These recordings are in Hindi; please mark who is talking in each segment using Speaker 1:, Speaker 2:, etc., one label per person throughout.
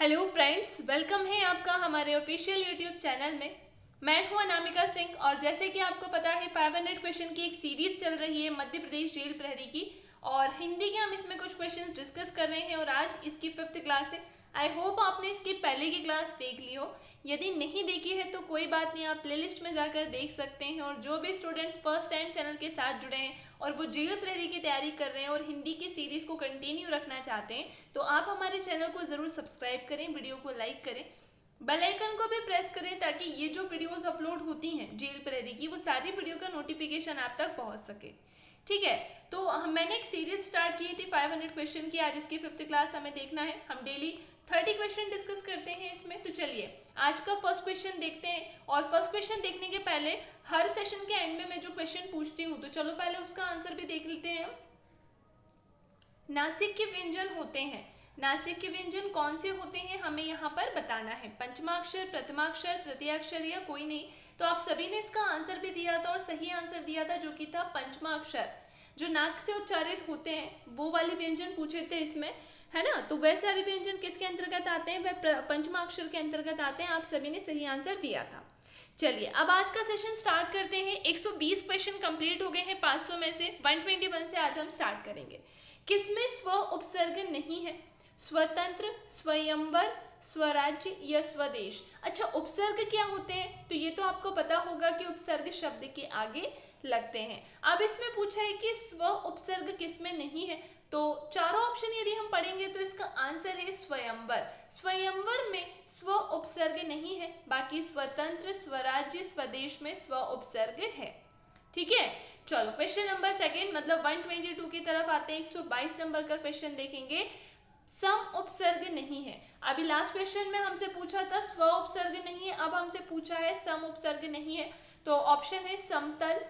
Speaker 1: हेलो फ्रेंड्स वेलकम है आपका हमारे ऑफिशियल यूट्यूब चैनल में मैं हूं अनामिका सिंह और जैसे कि आपको पता है 500 क्वेश्चन की एक सीरीज चल रही है मध्य प्रदेश जेल प्रहरी की और हिंदी के हम इसमें कुछ क्वेश्चंस डिस्कस कर रहे हैं और आज इसकी फिफ्थ क्लास है आई होप आपने इसकी पहले की क्लास देख ली हो यदि नहीं देखी है तो कोई बात नहीं आप प्ले में जाकर देख सकते हैं और जो भी स्टूडेंट्स फर्स्ट टाइम चैनल के साथ जुड़े हैं और वो जेल प्रहरी की तैयारी कर रहे हैं और हिंदी की सीरीज़ को कंटिन्यू रखना चाहते हैं तो आप हमारे चैनल को ज़रूर सब्सक्राइब करें वीडियो को लाइक करें बेल आइकन को भी प्रेस करें ताकि ये जो वीडियोस अपलोड होती हैं जेल प्रहरी की वो सारी वीडियो का नोटिफिकेशन आप तक पहुंच सके ठीक है तो हम मैंने एक सीरीज स्टार्ट की थी हंड्रेड क्वेश्चन की आज इसकी फिफ्थ क्लास हमें देखना है हम डेली थर्टी क्वेश्चन डिस्कस करते हैं इसमें तो चलिए आज का फर्स्ट क्वेश्चन देखते हैं और फर्स्ट क्वेश्चन देखने के पहले हर सेशन के एंड में मैं जो क्वेश्चन पूछती हूँ तो चलो पहले उसका आंसर भी देख लेते हैं नासिक के व्यंजन होते हैं नासिक के व्यंजन कौन से होते हैं हमें यहाँ पर बताना है पंचमाक्षर प्रथमाक्षर तृतीयाक्षर या कोई नहीं तो आप सभी ने इसका आंसर भी दिया था और सही आंसर दिया था जो कि था पंचमाक्षर जो नाक से उच्चारित होते हैं वो वाले व्यंजन पूछे थे इसमें है ना तो वह सारे व्यंजन किसके अंतर्गत आते हैं वह पंचमाक्षर के अंतर्गत आते हैं आप सभी ने सही आंसर दिया था चलिए अब आज का सेशन स्टार्ट करते हैं 120 क्वेश्चन कंप्लीट हो गए हैं 500 में से 121 से आज हम स्टार्ट करेंगे किसमें स्व उपसर्ग नहीं है स्वतंत्र स्वयंवर स्वराज्य या स्वदेश अच्छा उपसर्ग क्या होते हैं तो ये तो आपको पता होगा कि उपसर्ग शब्द के आगे लगते हैं अब इसमें पूछा है कि स्व उपसर्ग किसमें नहीं है तो चारों ऑप्शन यदि हम पढ़ेंगे तो इसका आंसर है स्वयंवर स्वयंवर में स्व उपसर्ग नहीं है बाकी स्वतंत्र स्वराज्य स्वदेश में स्व उपसर्ग है ठीक है चलो क्वेश्चन नंबर सेकेंड मतलब 122 की तरफ आते हैं 122 नंबर का क्वेश्चन देखेंगे सम उपसर्ग नहीं है अभी लास्ट क्वेश्चन में हमसे पूछा था स्व उपसर्ग नहीं है अब हमसे पूछा है सम उपसर्ग नहीं है तो ऑप्शन है समतल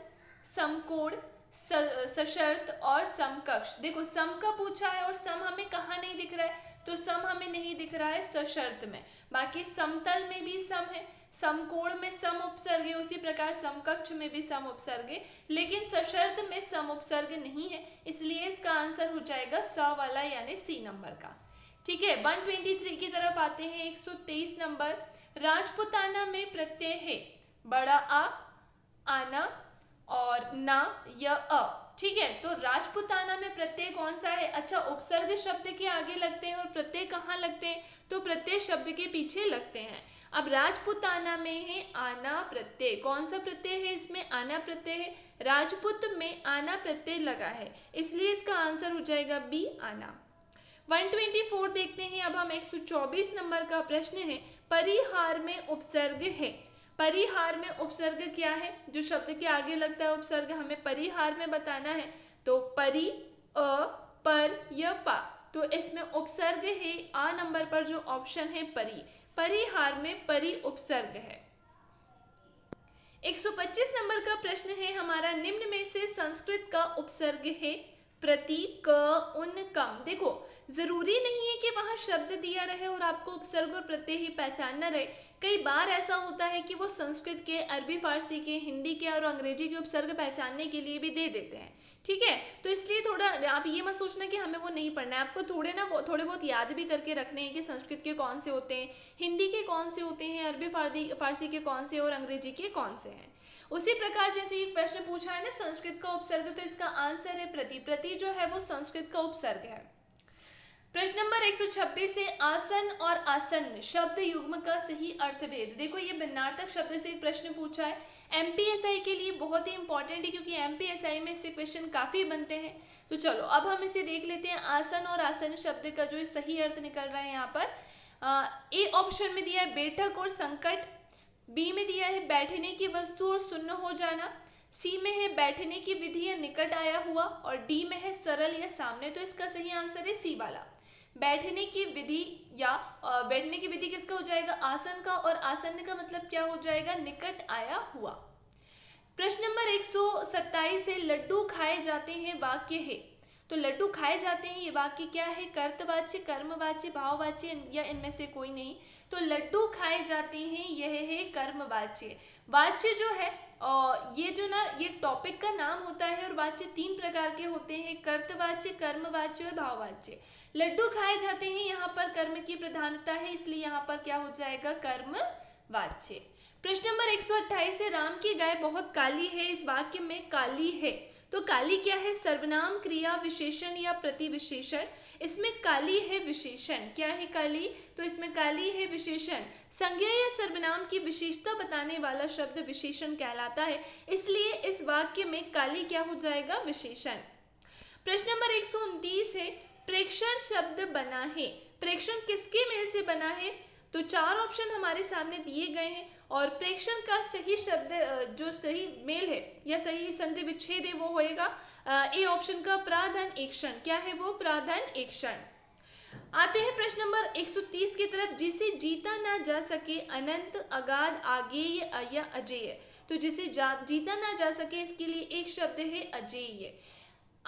Speaker 1: समकोण सशर्त और समकक्ष देखो सम का पूछा है और सम हमें कहाँ नहीं दिख रहा है तो सम हमें नहीं दिख रहा है सशर्त में बाकी समतल में भी सम है समकोण में सम उपसर्ग उसी प्रकार समकक्ष में भी सम उपसर्ग लेकिन सशर्त में सम उपसर्ग नहीं है इसलिए इसका आंसर हो जाएगा स वाला यानी सी नंबर का ठीक है थ्री की तरफ आते हैं तेईस नंबर राजपुताना में प्रत्यय है बड़ा आ आना और ना या अ ठीक है तो राजपुताना में प्रत्यय कौन सा है अच्छा उपसर्ग शब्द के आगे लगते हैं और प्रत्यय कहाँ लगते हैं तो प्रत्यय शब्द के पीछे लगते हैं अब राजपुताना में है आना प्रत्यय कौन सा प्रत्यय है इसमें आना प्रत्यय है राजपुत में आना प्रत्यय लगा है इसलिए इसका आंसर हो जाएगा बी आना 124 देखते हैं अब हम 124 नंबर का प्रश्न है परिहार में उपसर्ग है परिहार में उपसर्ग क्या है जो शब्द के आगे लगता है उपसर्ग हमें परिहार में बताना है तो परि अ पर य पा तो इसमें उपसर्ग है आ नंबर पर जो ऑप्शन है परी परिहार में परी उपसर्ग है 125 नंबर का प्रश्न है हमारा निम्न में से संस्कृत का उपसर्ग है प्रति क उन कम देखो जरूरी नहीं है कि वहां शब्द दिया रहे और आपको उपसर्ग और प्रत्यय ही पहचानना रहे कई बार ऐसा होता है कि वो संस्कृत के अरबी फारसी के हिंदी के और अंग्रेजी के उपसर्ग पहचानने के लिए भी दे देते हैं ठीक है तो इसलिए थोड़ा आप ये मत सोचना कि हमें वो नहीं पढ़ना है आपको थोड़े ना थोड़े बहुत याद भी करके रखने हैं कि संस्कृत के कौन से होते हैं हिंदी के कौन से होते हैं अरबी फारसी फारसी के कौन से और अंग्रेजी के कौन से हैं उसी प्रकार जैसे एक प्रश्न पूछा है ना संस्कृत का उपसर्ग तो इसका आंसर है प्रति प्रति जो है वो संस्कृत का उपसर्ग है प्रश्न नंबर 126 से आसन और आसन शब्द युग्म का सही भेद देखो ये भिन्नार्थक शब्द से प्रश्न पूछा है एमपीएसआई के लिए बहुत ही इंपॉर्टेंट है क्योंकि एमपीएसआई में इससे क्वेश्चन काफ़ी बनते हैं तो चलो अब हम इसे देख लेते हैं आसन और आसन शब्द का जो सही अर्थ निकल रहा है यहाँ पर ए ऑप्शन में दिया है बैठक और संकट बी में दिया है बैठने की वस्तु और सुन्न हो जाना सी में है बैठने की विधि या निकट आया हुआ और डी में है सरल या सामने तो इसका सही आंसर है सी वाला बैठने की विधि या बैठने की विधि किसका हो जाएगा आसन का और आसन का मतलब क्या हो जाएगा निकट आया हुआ प्रश्न नंबर सत्ताईस से लड्डू खाए जाते हैं वाक्य है तो लड्डू खाए जाते हैं ये वाक्य क्या है कर्तवाच्य कर्मवाच्य भाववाच्य या इनमें से कोई नहीं तो लड्डू खाए जाते हैं यह है कर्मवाच्य वाच्य जो है ये जो ना ये टॉपिक का नाम होता है और वाच्य तीन प्रकार के होते हैं कर्तवाच्य कर्मवाच्य और भाववाच्य लड्डू खाए जाते हैं यहाँ पर कर्म की प्रधानता है इसलिए यहाँ पर क्या हो जाएगा कर्म वाच्य प्रश्न नंबर एक है राम की गाय बहुत काली है इस वाक्य में काली है तो काली क्या है सर्वनाम क्रिया विशेषण या प्रति विशेषण इसमें काली है विशेषण क्या है काली तो इसमें काली है विशेषण संज्ञा या सर्वनाम की विशेषता बताने वाला शब्द विशेषण कहलाता है इसलिए इस वाक्य में काली क्या हो जाएगा विशेषण प्रश्न नंबर एक है प्रेक्षण शब्द बना है प्रेक्षण किसके मेल से बना है तो चार ऑप्शन हमारे सामने दिए गए हैं और प्रेक्षण का सही शब्द जो सही मेल है या सही संधि विच्छेद है वो होएगा ए ऑप्शन का एक क्षण क्या है वो एक क्षण आते हैं प्रश्न नंबर 130 की तरफ जिसे जीता ना जा सके अनंत अगाध आगेय या अजेय तो जिसे जा, जीता ना जा सके इसके लिए एक शब्द है अजेय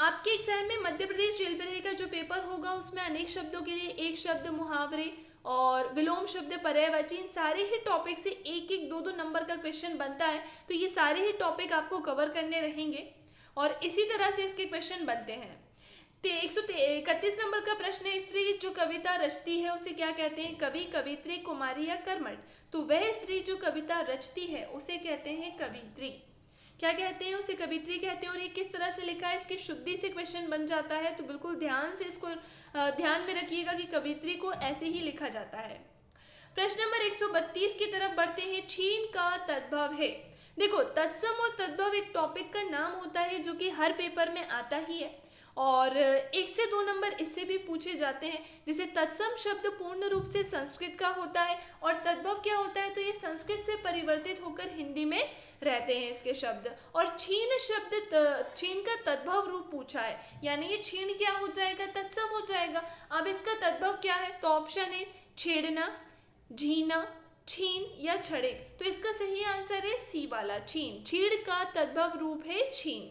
Speaker 1: आपके एग्जाम में मध्य प्रदेश जेल पर्याय का जो पेपर होगा उसमें अनेक शब्दों के लिए एक शब्द मुहावरे और विलोम शब्द पर्यायवाची इन सारे ही टॉपिक से एक एक दो दो नंबर का क्वेश्चन बनता है तो ये सारे ही टॉपिक आपको कवर करने रहेंगे और इसी तरह से इसके क्वेश्चन बनते हैं एक सौ इकतीस नंबर का प्रश्न है स्त्री जो कविता रचती है उसे क्या कहते हैं कवि कवित्री कुमारी या कर्मठ तो वह स्त्री जो कविता रचती है उसे कहते हैं कवित्री क्या कहते हैं उसे कवित्री कहते हैं और ये किस तरह से लिखा है इसकी शुद्धि से क्वेश्चन बन जाता है तो बिल्कुल ध्यान से इसको ध्यान में रखिएगा कि कवित्री को ऐसे ही लिखा जाता है प्रश्न नंबर 132 की तरफ बढ़ते हैं छीन का तद्भव है देखो तत्सम और तद्भव एक टॉपिक का नाम होता है जो कि हर पेपर में आता ही है और एक से दो नंबर इससे भी पूछे जाते हैं जैसे तत्सम शब्द पूर्ण रूप से संस्कृत का होता है और तद्भव क्या होता है तो ये संस्कृत से परिवर्तित होकर हिंदी में रहते हैं इसके शब्द और छीन शब्द छीन का तद्भव रूप पूछा है यानी ये छीन क्या हो जाएगा तत्सम हो जाएगा अब इसका तद्भव क्या है तो ऑप्शन है छेड़ना झीना छीन या छड़े तो इसका सही आंसर है सी वाला छीन छीड़ का तद्भव रूप है छीन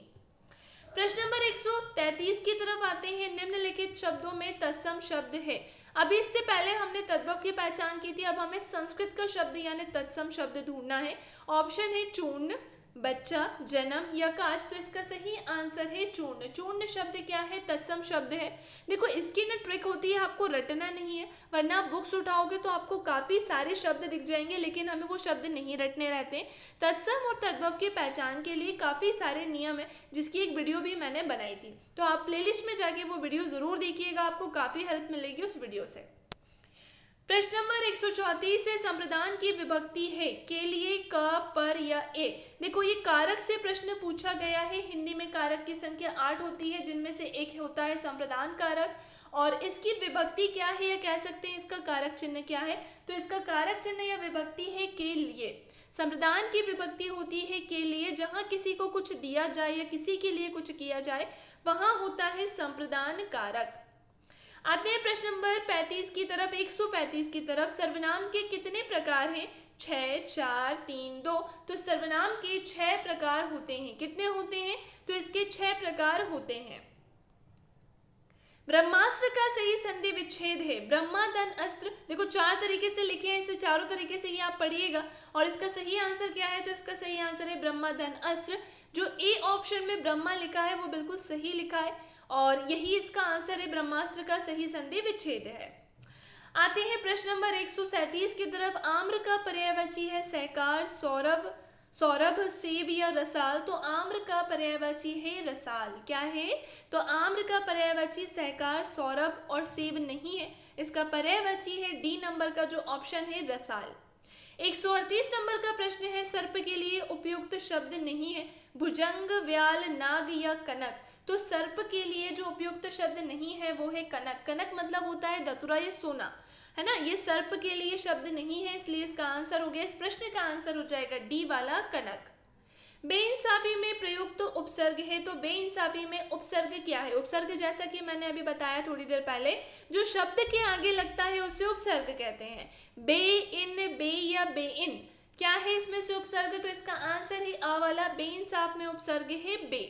Speaker 1: प्रश्न नंबर 133 की तरफ आते हैं निम्नलिखित शब्दों में तत्सम शब्द है अभी इससे पहले हमने तद्भव की पहचान की थी अब हमें संस्कृत का शब्द यानी तत्सम शब्द ढूंढना है ऑप्शन है चूर्ण बच्चा जन्म या काज तो इसका सही आंसर है चूर्ण चूर्ण शब्द क्या है तत्सम शब्द है देखो इसकी ना ट्रिक होती है आपको रटना नहीं है वरना आप बुक्स उठाओगे तो आपको काफ़ी सारे शब्द दिख जाएंगे लेकिन हमें वो शब्द नहीं रटने रहते तत्सम और तद्भव की पहचान के लिए काफ़ी सारे नियम है जिसकी एक वीडियो भी मैंने बनाई थी तो आप प्ले में जाके वो वीडियो ज़रूर देखिएगा आपको काफ़ी हेल्प मिलेगी उस वीडियो से प्रश्न नंबर एक सौ चौतीस है संप्रदान की विभक्ति है के लिए क पर या ए देखो ये कारक से प्रश्न पूछा गया है हिंदी में कारक की संख्या आठ होती है जिनमें से एक होता है संप्रदान कारक और इसकी विभक्ति क्या है या कह सकते हैं इसका कारक चिन्ह क्या है तो इसका कारक चिन्ह या विभक्ति है के लिए संप्रदान की विभक्ति होती है के लिए जहाँ किसी को कुछ दिया जाए या किसी के लिए कुछ किया जाए वहाँ होता है संप्रदान कारक आते हैं प्रश्न नंबर 35 की तरफ 135 की तरफ सर्वनाम के कितने प्रकार हैं छ चार तीन दो तो सर्वनाम के छह प्रकार होते हैं कितने होते हैं तो इसके छह प्रकार होते हैं ब्रह्मास्त्र का सही संधि विच्छेद है ब्रह्मा धन अस्त्र देखो चार तरीके से लिखे हैं इसे चारों तरीके से ही आप पढ़िएगा और इसका सही आंसर क्या है तो इसका सही आंसर है ब्रह्मा धन अस्त्र जो ए ऑप्शन में ब्रह्मा लिखा है वो बिल्कुल सही लिखा है और यही इसका आंसर है ब्रह्मास्त्र का सही संधि विच्छेद है आते हैं प्रश्न नंबर एक की तरफ आम्र का पर्यायवाची है सहकार सौरभ सौरभ सेब या रसाल तो आम्र का पर्यायवाची है रसाल क्या है तो आम्र का पर्यायवाची सहकार सौरभ और सेब नहीं है इसका पर्यायवाची है डी नंबर का जो ऑप्शन है रसाल एक सौ अड़तीस नंबर का प्रश्न है सर्प के लिए उपयुक्त शब्द नहीं है भुजंग व्याल नाग या कनक तो सर्प के लिए जो उपयुक्त शब्द नहीं है वो है कनक कनक मतलब होता है दतुरा या सोना है ना ये सर्प के लिए शब्द नहीं है इसलिए इसका आंसर हो गया इस प्रश्न का आंसर हो जाएगा डी वाला कनक बेइंसाफी में प्रयुक्त तो उपसर्ग है तो बेइंसाफी में उपसर्ग क्या है उपसर्ग जैसा कि मैंने अभी बताया थोड़ी देर पहले जो शब्द के आगे लगता है उसे उपसर्ग कहते हैं बे इन बे या बे इन क्या है इसमें से उपसर्ग तो इसका आंसर है अ वाला बेइंसाफ में उपसर्ग है बे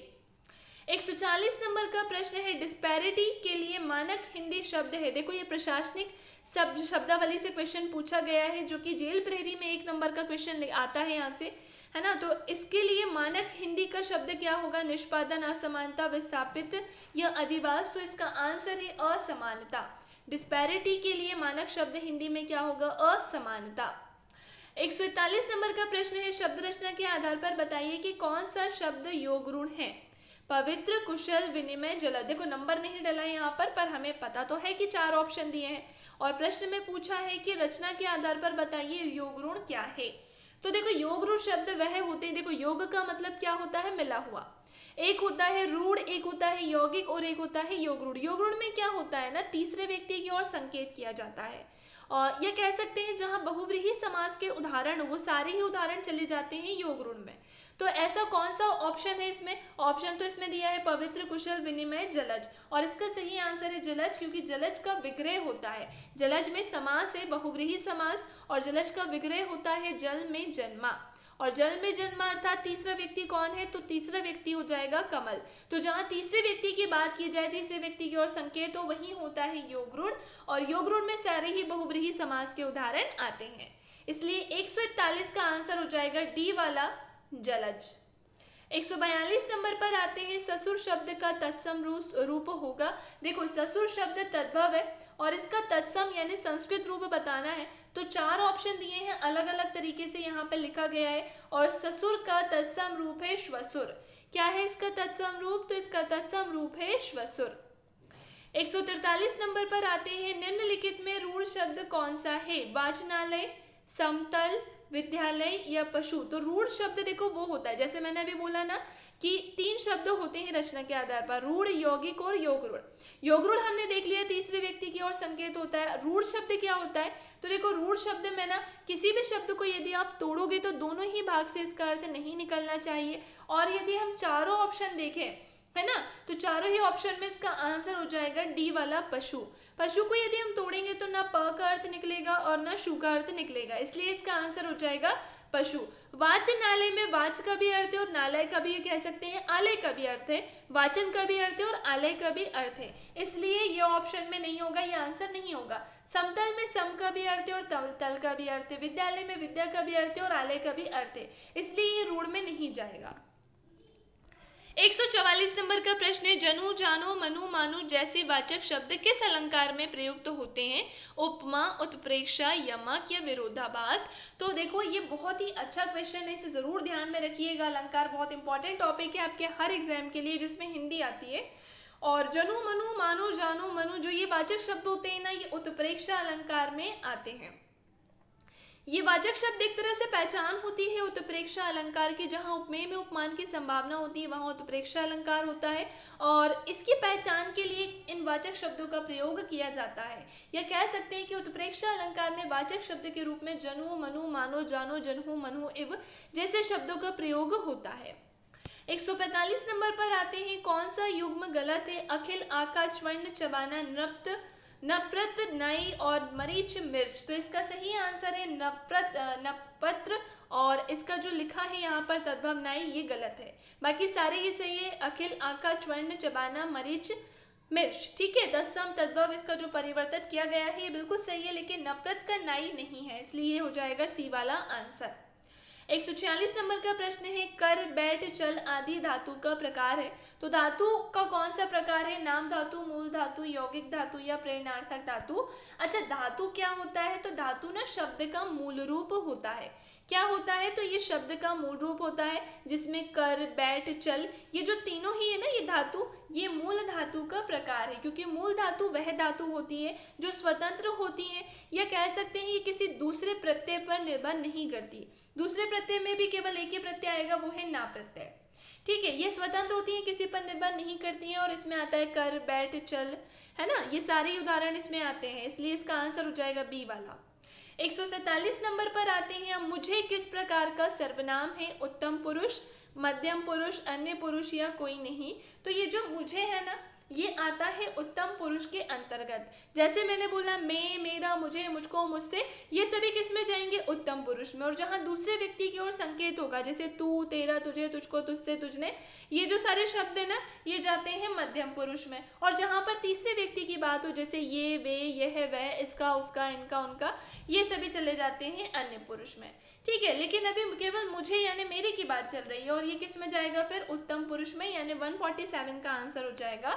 Speaker 1: 140 नंबर का प्रश्न है डिस्पैरिटी के लिए मानक हिंदी शब्द है देखो ये प्रशासनिक शब्द शब्दावली से क्वेश्चन पूछा गया है जो कि जेल प्रहरी में एक नंबर का क्वेश्चन आता है यहाँ से है ना तो इसके लिए मानक हिंदी का शब्द क्या होगा निष्पादन असमानता विस्थापित या अधिवास तो इसका आंसर है असमानता डिस्पैरिटी के लिए मानक शब्द हिंदी में क्या होगा असमानता एक सौ इकतालीस नंबर का प्रश्न है शब्द रचना के आधार पर बताइए कि कौन सा शब्द योगरूण है पवित्र कुशल विनिमय जल देखो नंबर नहीं डला यहाँ पर पर हमें पता तो है कि चार ऑप्शन दिए हैं और प्रश्न में पूछा है कि रचना के आधार पर बताइए योग ऋण क्या है तो देखो योग ऋण शब्द वह होते हैं देखो योग का मतलब क्या होता है मिला हुआ एक होता है रूढ़ एक होता है यौगिक और एक होता है योग रूढ़ योग रूढ़ में क्या होता है ना तीसरे व्यक्ति की ओर संकेत किया जाता है और यह कह सकते हैं जहाँ बहुव्रीही समास के उदाहरण वो सारे ही उदाहरण चले जाते हैं योग ऋण में तो ऐसा कौन सा ऑप्शन है इसमें ऑप्शन तो इसमें दिया है पवित्र कुशल विनिमय जलज और इसका सही आंसर है जलज क्योंकि जलज का विग्रह होता है जलज में समास है बहुग्रही समास और जलज का विग्रह होता है जल में जन्मा और जल में जन्मा अर्थात तीसरा व्यक्ति कौन है तो तीसरा व्यक्ति हो जाएगा कमल तो जहाँ तीसरे व्यक्ति की बात की जाए तीसरे व्यक्ति की ओर संकेत तो वही होता है योगरूढ़ और योगरूढ़ में सारे ही बहुब्रीही समास के उदाहरण आते हैं इसलिए एक का आंसर हो जाएगा डी वाला जलज बयालीस नंबर पर आते हैं ससुर शब्द का तत्सम रूप होगा देखो ससुर शब्द तद्भव है और इसका तत्सम यानी संस्कृत रूप बताना है तो चार ऑप्शन दिए हैं अलग अलग तरीके से यहाँ पे लिखा गया है और ससुर का तत्सम रूप है श्वसुर क्या है इसका तत्सम रूप तो इसका तत्सम रूप है श्वसुर तिरतालीस नंबर पर आते हैं निम्नलिखित में रूढ़ शब्द कौन सा है वाचनालय समतल विद्यालय या पशु तो रूढ़ शब्द देखो वो होता है जैसे मैंने अभी बोला ना कि तीन शब्द होते हैं रचना के आधार पर रूढ़ यौगिक और योग रूढ़ योग रूढ़ हमने देख लिया तीसरे व्यक्ति की ओर संकेत होता है रूढ़ शब्द क्या होता है तो देखो रूढ़ शब्द में ना किसी भी शब्द को यदि आप तोड़ोगे तो दोनों ही भाग से इसका अर्थ नहीं निकलना चाहिए और यदि हम चारों ऑप्शन देखें है ना तो चारों ही ऑप्शन में इसका आंसर हो जाएगा डी वाला पशु पशु को यदि हम तोड़ेंगे तो ना प का अर्थ निकलेगा और न शु का अर्थ निकलेगा इसलिए इसका आंसर हो जाएगा पशु वाचनालय में वाच का भी अर्थ है और नालय का भी कह सकते हैं आलय का भी अर्थ है वाचन का भी अर्थ है और आलय का भी अर्थ है इसलिए ये ऑप्शन में नहीं होगा ये आंसर नहीं होगा समतल में सम का भी अर्थ है और तल तल का भी अर्थ है विद्यालय में विद्या का भी अर्थ है और आलय का भी अर्थ है इसलिए ये रूढ़ में नहीं जाएगा 144 नंबर का प्रश्न है जनु जानो मनु मानु जैसे वाचक शब्द किस अलंकार में प्रयुक्त तो होते हैं उपमा उत्प्रेक्षा यमक या विरोधाभास तो देखो ये बहुत ही अच्छा क्वेश्चन है इसे ज़रूर ध्यान में रखिएगा अलंकार बहुत इंपॉर्टेंट टॉपिक है आपके हर एग्जाम के लिए जिसमें हिंदी आती है और जनु मनु मानो जानो मनु जो ये वाचक शब्द होते हैं ना ये उत्प्रेक्षा अलंकार में आते हैं ये वाचक शब्द एक तरह से पहचान होती है उत्प्रेक्षा अलंकार की जहाँ उपमेय में उपमान की संभावना होती है वहाँ उत्प्रेक्षा अलंकार होता है और इसकी पहचान के लिए इन वाचक शब्दों का प्रयोग किया जाता है या कह सकते हैं कि उत्प्रेक्षा अलंकार में वाचक शब्द के रूप में जनु मनु मानो जानो जनहु मनु इव जैसे शब्दों का प्रयोग होता है 145 नंबर पर आते हैं कौन सा युग्म गलत है अखिल आका चवर्ण चबाना नृप्त नप्रत नई और मरीच मिर्च तो इसका सही आंसर है नप्रत नपत्र और इसका जो लिखा है यहाँ पर तद्भव नाई ये गलत है बाकी सारे ही सही है अखिल आका चवर्ण चबाना मरीच मिर्च ठीक है दसम तद्भव इसका जो परिवर्तित किया गया है ये बिल्कुल सही है लेकिन नफरत का नाई नहीं है इसलिए ये हो जाएगा सी वाला आंसर छियालीस नंबर का प्रश्न है कर बैठ चल आदि धातु का प्रकार है तो धातु का कौन सा प्रकार है नाम धातु मूल धातु यौगिक धातु या प्रेरणार्थक धातु अच्छा धातु क्या होता है तो धातु ना शब्द का मूल रूप होता है क्या होता है तो ये शब्द का मूल रूप होता है जिसमें कर बैठ चल ये जो तीनों ही है ना ये धातु ये मूल धातु का प्रकार है क्योंकि मूल धातु वह धातु होती है जो स्वतंत्र होती है या कह सकते हैं ये किसी दूसरे प्रत्यय पर निर्भर नहीं करती दूसरे प्रत्यय में भी केवल एक ही प्रत्यय आएगा वो है ना प्रत्यय ठीक है ये स्वतंत्र होती है किसी पर निर्भर नहीं करती है और इसमें आता है कर बैठ चल है ना ये सारे उदाहरण इसमें आते हैं इसलिए इसका आंसर हो जाएगा बी वाला एक नंबर पर आते हैं मुझे किस प्रकार का सर्वनाम है उत्तम पुरुष मध्यम पुरुष अन्य पुरुष या कोई नहीं तो ये जो मुझे है ना ये आता है उत्तम पुरुष के अंतर्गत जैसे मैंने बोला मैं मेरा मुझे मुझको मुझसे ये सभी किस में जाएंगे उत्तम पुरुष में और जहाँ दूसरे व्यक्ति की ओर संकेत होगा जैसे तू तेरा तुझे तुझको तुझसे तुझने ये जो सारे शब्द है ना ये जाते हैं मध्यम पुरुष में और जहाँ पर तीसरे व्यक्ति की बात हो जैसे ये वे यह वह इसका उसका इनका उनका ये सभी चले जाते हैं अन्य पुरुष में ठीक है लेकिन अभी केवल मुझे यानी मेरे की बात चल रही है और ये किस में जाएगा फिर उत्तम पुरुष में यानी 147 का आंसर हो जाएगा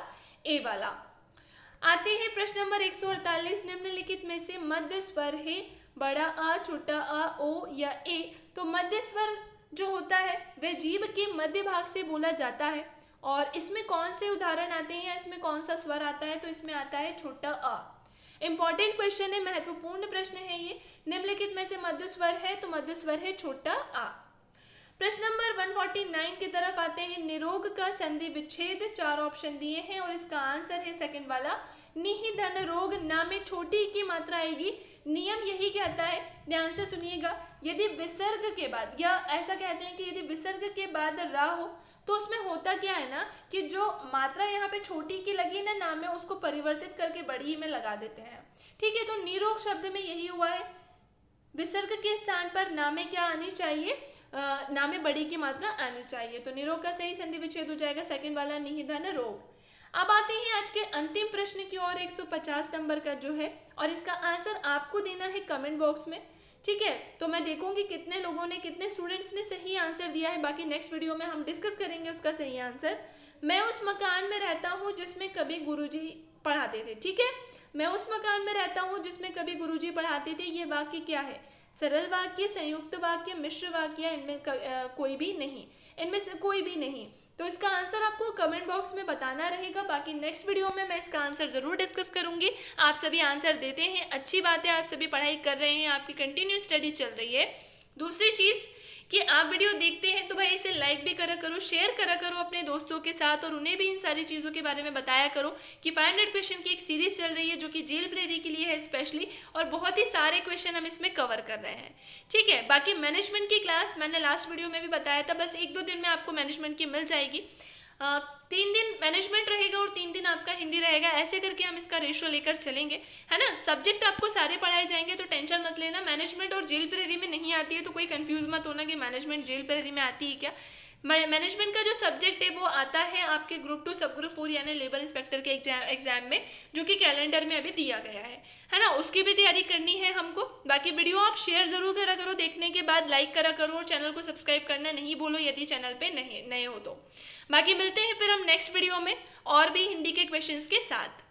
Speaker 1: ए वाला आते हैं प्रश्न नंबर 148 निम्नलिखित में से मध्य स्वर है बड़ा अ छोटा अ ओ या ए तो मध्य स्वर जो होता है वह जीभ के मध्य भाग से बोला जाता है और इसमें कौन से उदाहरण आते हैं इसमें कौन सा स्वर आता है तो इसमें आता है छोटा अ इम्पॉर्टेंट क्वेश्चन है महत्वपूर्ण प्रश्न है ये निम्नलिखित में से मध्य स्वर है तो मध्य स्वर है छोटा आ प्रश्न नंबर 149 की तरफ आते हैं निरोग का संधि विच्छेद चार ऑप्शन दिए हैं और इसका आंसर है सेकंड वाला निहिधन रोग ना में छोटी की मात्रा आएगी नियम यही कहता है ध्यान से सुनिएगा यदि विसर्ग के बाद या ऐसा कहते हैं कि यदि विसर्ग के बाद रा हो तो उसमें होता क्या है ना कि जो मात्रा यहाँ पे छोटी की लगी ना नाम में उसको परिवर्तित करके बड़ी में लगा देते हैं ठीक है तो निरोग शब्द में यही हुआ है विसर्ग के स्थान पर नामे क्या आनी चाहिए आ, नामे बड़ी की मात्रा आनी चाहिए तो निरोग का सही संधि विच्छेद हो जाएगा सेकंड वाला निहिधन रोग अब आते हैं आज के अंतिम प्रश्न की ओर 150 नंबर का जो है और इसका आंसर आपको देना है कमेंट बॉक्स में ठीक है तो मैं देखूंगी कितने लोगों ने कितने स्टूडेंट्स ने सही आंसर दिया है बाकी नेक्स्ट वीडियो में हम डिस्कस करेंगे उसका सही आंसर मैं उस मकान में रहता हूँ जिसमें कभी गुरु पढ़ाते थे ठीक है मैं उस मकान में रहता हूँ जिसमें कभी जी पढ़ाते थे ये वाक्य क्या है सरल वाक्य संयुक्त वाक्य मिश्र वाक्य इनमें कोई भी नहीं इनमें से कोई भी नहीं तो इसका आंसर आपको कमेंट बॉक्स में बताना रहेगा बाकी नेक्स्ट वीडियो में मैं इसका आंसर ज़रूर डिस्कस करूंगी आप सभी आंसर देते हैं अच्छी बात है आप सभी पढ़ाई कर रहे हैं आपकी कंटिन्यू स्टडी चल रही है दूसरी चीज़ कि आप वीडियो देखते हैं तो भाई इसे लाइक भी करा करो शेयर करा करो अपने दोस्तों के साथ और उन्हें भी इन सारी चीज़ों के बारे में बताया करो कि फाइव हंड्रेड क्वेश्चन की एक सीरीज चल रही है जो कि जेल प्रेरी के लिए है स्पेशली और बहुत ही सारे क्वेश्चन हम इसमें कवर कर रहे हैं ठीक है बाकी मैनेजमेंट की क्लास मैंने लास्ट वीडियो में भी बताया था बस एक दो दिन में आपको मैनेजमेंट की मिल जाएगी तीन दिन मैनेजमेंट रहेगा और तीन दिन आपका हिंदी रहेगा ऐसे करके हम इसका रेशो लेकर चलेंगे है ना सब्जेक्ट आपको सारे पढ़ाए जाएंगे तो टेंशन मत लेना मैनेजमेंट और जेल प्रेरी में नहीं आती है तो कोई कन्फ्यूज मत होना कि मैनेजमेंट जेल प्रेरी में आती है क्या मैनेजमेंट का जो सब्जेक्ट है वो आता है आपके group two sub group four यानी लेबर इंस्पेक्टर के एग्जाम एग्जाम में जो कि कैलेंडर में अभी दिया गया है है ना उसकी भी तैयारी करनी है हमको बाकी वीडियो आप शेयर ज़रूर करा करो देखने के बाद लाइक करा करो और चैनल को सब्सक्राइब करना नहीं बोलो यदि चैनल पर नहीं नए हो तो बाकी मिलते हैं फिर हम नेक्स्ट वीडियो में और भी हिंदी के क्वेश्चंस के साथ